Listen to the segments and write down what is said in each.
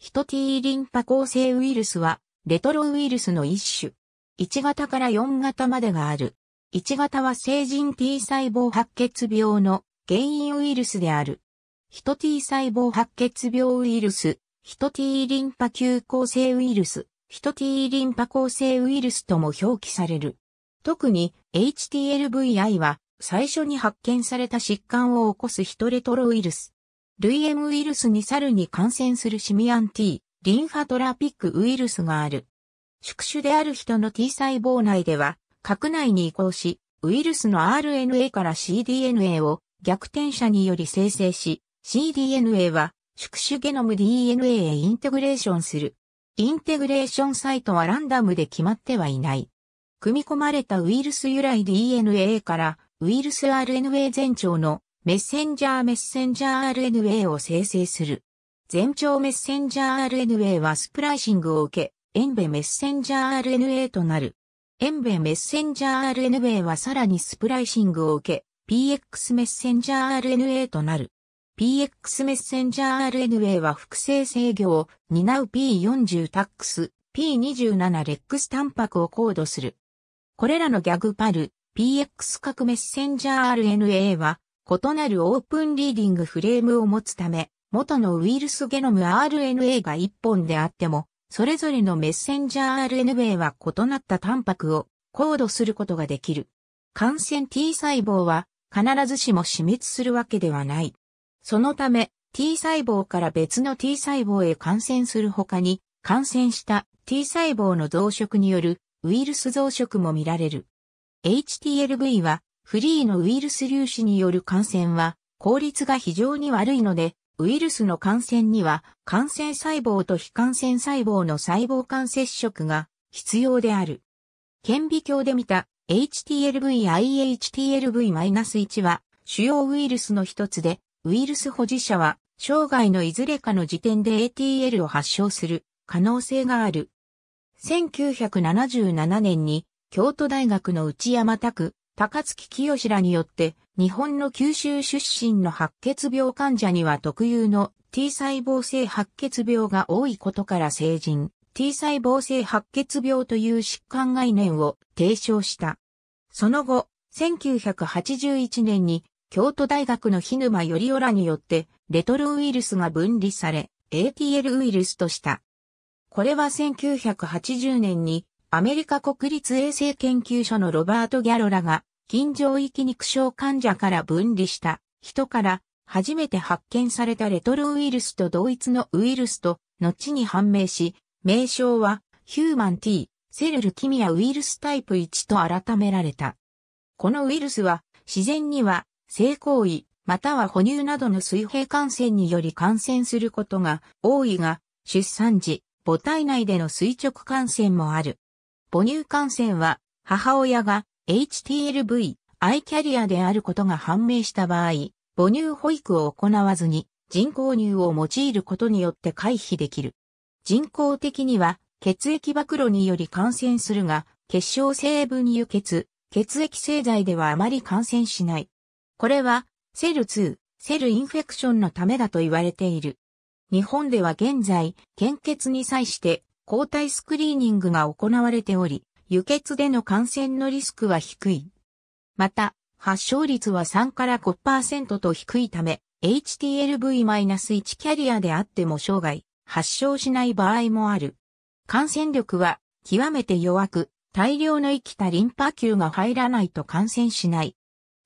ヒト T リンパ構成ウイルスは、レトロウイルスの一種。1型から4型までがある。1型は成人 T 細胞白血病の原因ウイルスである。ヒト T 細胞白血病ウイルス、ヒト T リンパ球構成ウイルス、ヒト T リンパ構成ウイルスとも表記される。特に HTLVI は最初に発見された疾患を起こすヒトレトロウイルス。類炎ウイルスに猿に感染するシミアン T、リンファトラピックウイルスがある。宿主である人の T 細胞内では、核内に移行し、ウイルスの RNA から cDNA を逆転者により生成し、cDNA は宿主ゲノム DNA へインテグレーションする。インテグレーションサイトはランダムで決まってはいない。組み込まれたウイルス由来 DNA からウイルス RNA 全長のメッセンジャーメッセンジャー RNA を生成する。全長メッセンジャー RNA はスプライシングを受け、エンベメッセンジャー RNA となる。エンベメッセンジャー RNA はさらにスプライシングを受け、PX メッセンジャー RNA となる。PX メッセンジャー RNA は複製制御を担う P40 タックス、P27 レックスタンパクをコードする。これらのギャグパル、PX 核メッセンジャー RNA は異なるオープンリーディングフレームを持つため、元のウイルスゲノム RNA が1本であっても、それぞれのメッセンジャー RNA は異なったタンパクをコードすることができる。感染 T 細胞は必ずしも死滅するわけではない。そのため T 細胞から別の T 細胞へ感染する他に、感染した T 細胞の増殖によるウイルス増殖も見られる。HTLV はフリーのウイルス粒子による感染は効率が非常に悪いので、ウイルスの感染には感染細胞と非感染細胞の細胞間接触が必要である。顕微鏡で見た HTLV-IHTLV-1 は主要ウイルスの一つで、ウイルス保持者は生涯のいずれかの時点で ATL を発症する可能性がある。1977年に京都大学の内山拓高槻清らによって、日本の九州出身の白血病患者には特有の T 細胞性白血病が多いことから成人 T 細胞性白血病という疾患概念を提唱した。その後、1981年に京都大学の日沼よりおらによってレトロウイルスが分離され ATL ウイルスとした。これは1980年にアメリカ国立衛生研究所のロバート・ギャロラが、近所域肉症患者から分離した人から初めて発見されたレトロウイルスと同一のウイルスと後に判明し、名称はヒューマン T セルルキミアウイルスタイプ1と改められた。このウイルスは自然には性行為または哺乳などの水平感染により感染することが多いが、出産時、母体内での垂直感染もある。母乳感染は母親が HTLV、I キャリアであることが判明した場合、母乳保育を行わずに人工乳を用いることによって回避できる。人工的には血液暴露により感染するが、結晶成分輸血、血液製剤ではあまり感染しない。これはセル2、セルインフェクションのためだと言われている。日本では現在、献血に際して抗体スクリーニングが行われており、輸血での感染のリスクは低い。また、発症率は3から5%と低いため、HTLV-1 キャリアであっても生涯、発症しない場合もある。感染力は極めて弱く、大量の生きたリンパ球が入らないと感染しない。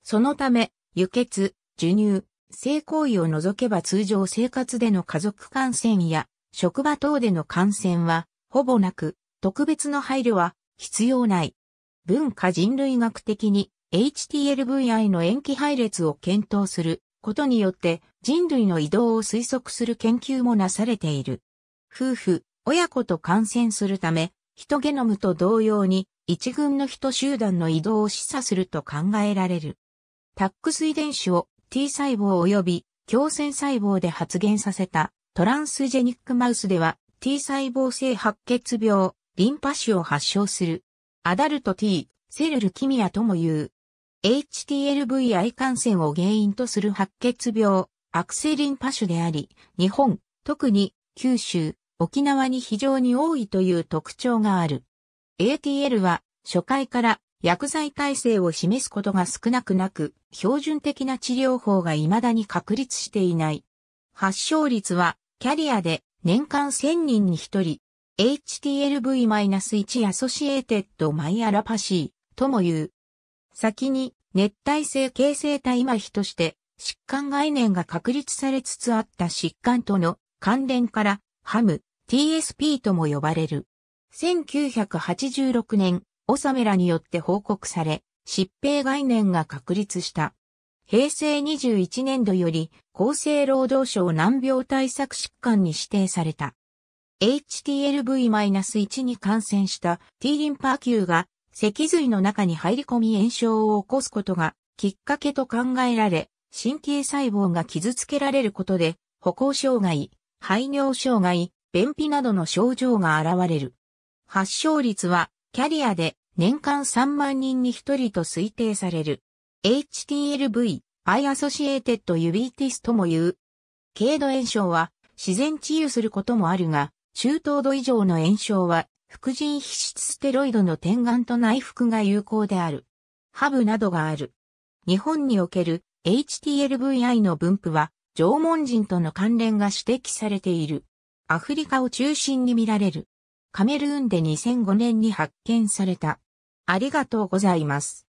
そのため、輸血、授乳、性行為を除けば通常生活での家族感染や職場等での感染はほぼなく、特別の配慮は必要ない。文化人類学的に HTLVI の延期配列を検討することによって人類の移動を推測する研究もなされている。夫婦、親子と感染するため、人ゲノムと同様に一群の人集団の移動を示唆すると考えられる。タックス遺伝子を T 細胞及び強線細胞で発現させたトランスジェニックマウスでは T 細胞性白血病、リンパ腫を発症する。アダルト T、セルルキミアとも言う。HTLVI 感染を原因とする白血病、悪性リンパ腫であり、日本、特に九州、沖縄に非常に多いという特徴がある。ATL は初回から薬剤耐性を示すことが少なくなく、標準的な治療法が未だに確立していない。発症率はキャリアで年間1000人に1人、HTLV-1 アソシエーテッドマイアラパシーとも言う。先に熱帯性形成体麻痺として疾患概念が確立されつつあった疾患との関連からハム、TSP とも呼ばれる。1986年、オサメラによって報告され、疾病概念が確立した。平成21年度より厚生労働省難病対策疾患に指定された。HTLV-1 に感染した T リンパ球が脊髄の中に入り込み炎症を起こすことがきっかけと考えられ、神経細胞が傷つけられることで、歩行障害、排尿障害、便秘などの症状が現れる。発症率はキャリアで年間3万人に1人と推定される。HTLV、I Associated Ubitis とも言う。軽度炎症は自然治癒することもあるが、中等度以上の炎症は、副腎皮質ステロイドの点眼と内服が有効である。ハブなどがある。日本における HTLVI の分布は、縄文人との関連が指摘されている。アフリカを中心に見られる。カメルーンで2005年に発見された。ありがとうございます。